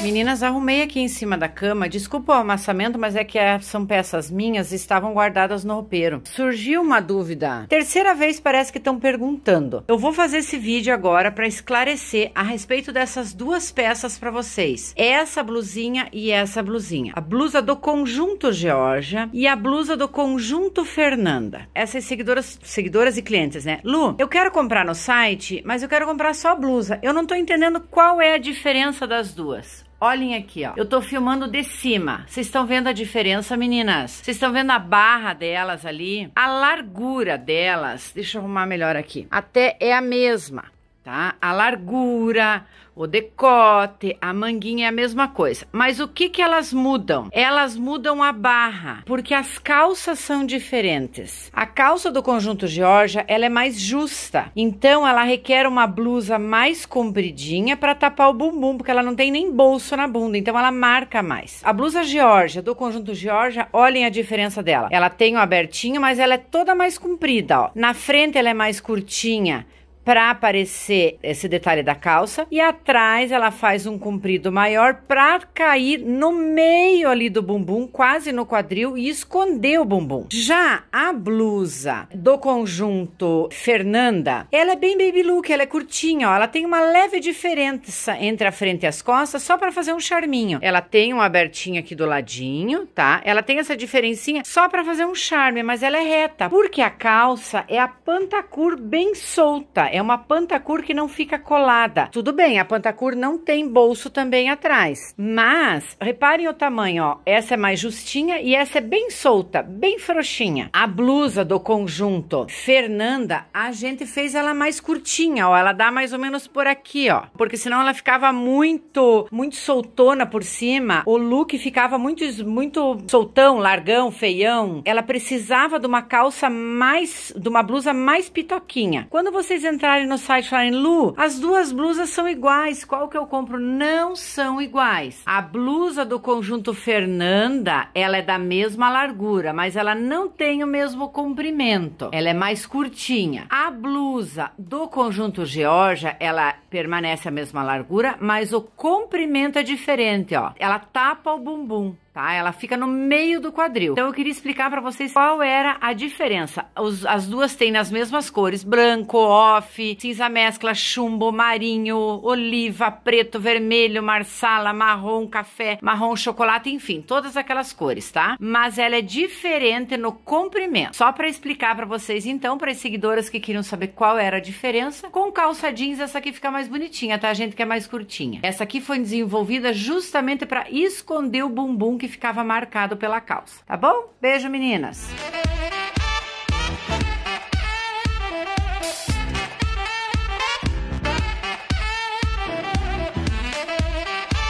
Meninas, arrumei aqui em cima da cama. Desculpa o amassamento, mas é que é, são peças minhas estavam guardadas no roupeiro. Surgiu uma dúvida. Terceira vez parece que estão perguntando. Eu vou fazer esse vídeo agora para esclarecer a respeito dessas duas peças para vocês. É essa blusinha e é essa blusinha. A blusa do conjunto Georgia e a blusa do conjunto Fernanda. Essas seguidoras, seguidoras e clientes, né? Lu, eu quero comprar no site, mas eu quero comprar só blusa. Eu não tô entendendo qual é a diferença das duas. Olhem aqui, ó. Eu tô filmando de cima. Vocês estão vendo a diferença, meninas? Vocês estão vendo a barra delas ali? A largura delas. Deixa eu arrumar melhor aqui. Até é a mesma tá? A largura, o decote, a manguinha é a mesma coisa. Mas o que que elas mudam? Elas mudam a barra, porque as calças são diferentes. A calça do conjunto Georgia, ela é mais justa. Então ela requer uma blusa mais compridinha para tapar o bumbum, porque ela não tem nem bolso na bunda, então ela marca mais. A blusa Georgia do conjunto Georgia, olhem a diferença dela. Ela tem o um abertinho, mas ela é toda mais comprida, ó. Na frente ela é mais curtinha para aparecer esse detalhe da calça e atrás ela faz um comprido maior para cair no meio ali do bumbum, quase no quadril e esconder o bumbum. Já a blusa do conjunto Fernanda, ela é bem baby look, ela é curtinha, ó, ela tem uma leve diferença entre a frente e as costas só para fazer um charminho. Ela tem um abertinho aqui do ladinho, tá? Ela tem essa diferencinha só para fazer um charme, mas ela é reta, porque a calça é a pantacur bem solta é uma pantacur que não fica colada. Tudo bem, a pantacur não tem bolso também atrás, mas reparem o tamanho, ó. Essa é mais justinha e essa é bem solta, bem frouxinha. A blusa do conjunto Fernanda, a gente fez ela mais curtinha, ó. Ela dá mais ou menos por aqui, ó, porque senão ela ficava muito, muito soltona por cima. O look ficava muito, muito soltão, largão, feião. Ela precisava de uma calça mais, de uma blusa mais pitoquinha. Quando vocês entrarem no site e falarem, Lu, as duas blusas são iguais, qual que eu compro? Não são iguais. A blusa do conjunto Fernanda, ela é da mesma largura, mas ela não tem o mesmo comprimento. Ela é mais curtinha. A blusa do conjunto Georgia, ela permanece a mesma largura, mas o comprimento é diferente, ó. Ela tapa o bumbum tá? Ela fica no meio do quadril. Então eu queria explicar para vocês qual era a diferença. Os, as duas têm as mesmas cores: branco, off, cinza mescla, chumbo, marinho, oliva, preto, vermelho, marsala, marrom, café, marrom, chocolate, enfim, todas aquelas cores, tá? Mas ela é diferente no comprimento. Só para explicar para vocês então, para as seguidoras que queriam saber qual era a diferença, com calça jeans essa aqui fica mais bonitinha, tá? A gente que é mais curtinha. Essa aqui foi desenvolvida justamente para esconder o bumbum que que ficava marcado pela calça, tá bom? Beijo, meninas!